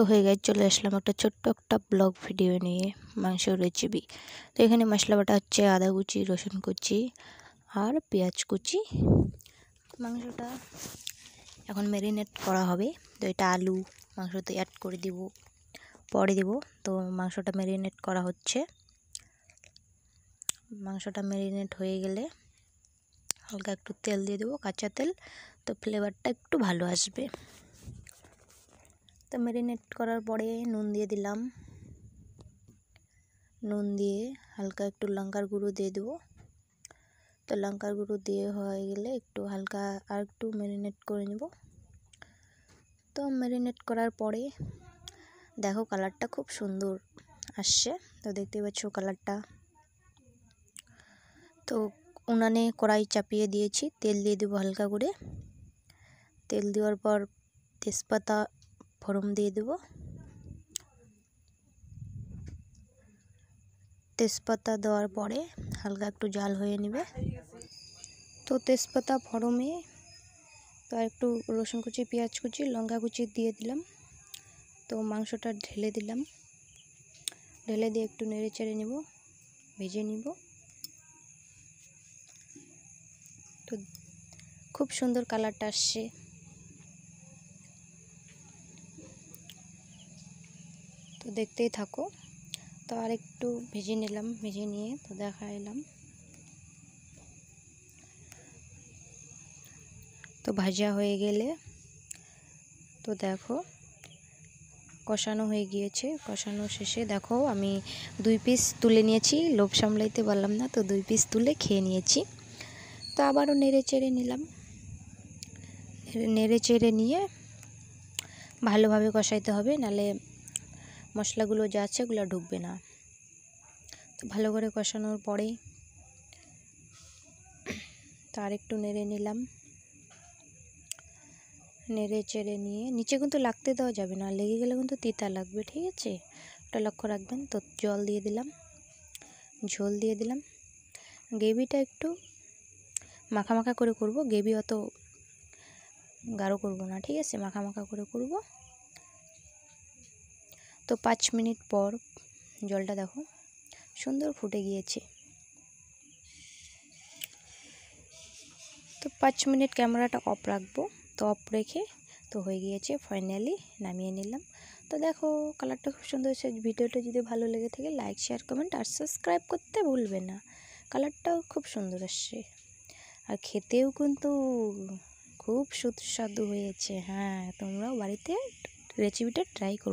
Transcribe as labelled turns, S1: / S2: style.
S1: তো হয়ে গেছে চলে আসলাম একটা ছোট্ট একটা ব্লগ ভিডিও নিয়ে মাংস রেসিপি তো এখানে মশলা বাটা হচ্ছে আদা কুচি রসুন কুচি আর পেঁয়াজ কুচি মাংসটা এখন ম্যারিনেট করা হবে তো এটা আলু মাংস তো অ্যাড করে দিব পরে দিব তো মাংসটা ম্যারিনেট করা হচ্ছে মাংসটা ম্যারিনেট হয়ে গেলে হালকা একটু তেল দিয়ে দেবো কাঁচা তেল তো ফ্লেভারটা একটু ভালো আসবে তো ম্যারিনেট করার পরে নুন দিয়ে দিলাম নুন দিয়ে হালকা একটু লঙ্কার গুঁড়ো দিয়ে দেবো তো লঙ্কার গুঁড়ো দিয়ে হয়ে গেলে একটু হালকা আর একটু ম্যারিনেট করে নেব তো ম্যারিনেট করার পরে দেখো কালারটা খুব সুন্দর আসছে তো দেখতে পাচ্ছ কালারটা তো উনানে কড়াই চাপিয়ে দিয়েছি তেল দিয়ে দেবো হালকা করে তেল দেওয়ার পর তেজপাতা ফোড়ন দিয়ে দেব তেজপাতা দেওয়ার পরে হালকা একটু জাল হয়ে নেবে তো তেজপাতা ফরমে তো একটু রসুন কুচি পেঁয়াজ কুচি লঙ্কা কুচি দিয়ে দিলাম তো মাংসটা ঢেলে দিলাম ঢেলে দিয়ে একটু নেড়ে চেড়ে নেব ভেজে নিব তো খুব সুন্দর কালারটা আসছে তো দেখতেই থাকো তো আর একটু ভেজে নিলাম ভেজে নিয়ে তো দেখা এলাম তো ভাজা হয়ে গেলে তো দেখো কষানো হয়ে গিয়েছে কষানো শেষে দেখো আমি দুই পিস তুলে নিয়েছি লোভ সামলাইতে পারলাম না তো দুই পিস তুলে খেয়ে নিয়েছি তো আবারও নেড়ে চেড়ে নিলাম নেড়ে চেড়ে নিয়ে ভালোভাবে কষাইতে হবে নালে মশলাগুলো যা আছে ওগুলো ঢুকবে না তো ভালো করে কষানোর পরেই তার একটু নেড়ে নিলাম নেড়ে চেড়ে নিয়ে নিচে কিন্তু লাগতে দেওয়া যাবে না লেগে গেলে কিন্তু তিতা লাগবে ঠিক আছে ওটা লক্ষ্য রাখবেন তো জল দিয়ে দিলাম ঝোল দিয়ে দিলাম গ্রেভিটা একটু মাখা মাখা করে করব গ্রেভি অত গাঢ় করব না ঠিক আছে মাখা মাখা করে করব তো পাঁচ মিনিট পর জলটা দেখো সুন্দর ফুটে গিয়েছে তো পাঁচ মিনিট ক্যামেরাটা অফ রাখবো তো অফ রেখে তো হয়ে গিয়েছে ফাইনালি নামিয়ে নিলাম তো দেখো কালারটা খুব সুন্দর হয়েছে ভিডিওটা যদি ভালো লেগে থাকে লাইক শেয়ার কমেন্ট আর সাবস্ক্রাইব করতে ভুলবে না কালারটাও খুব সুন্দর আসছে আর খেতেও কিন্তু খুব সুস্বাদু হয়েছে হ্যাঁ তোমরাও বাড়িতে রেসিপিটা ট্রাই করো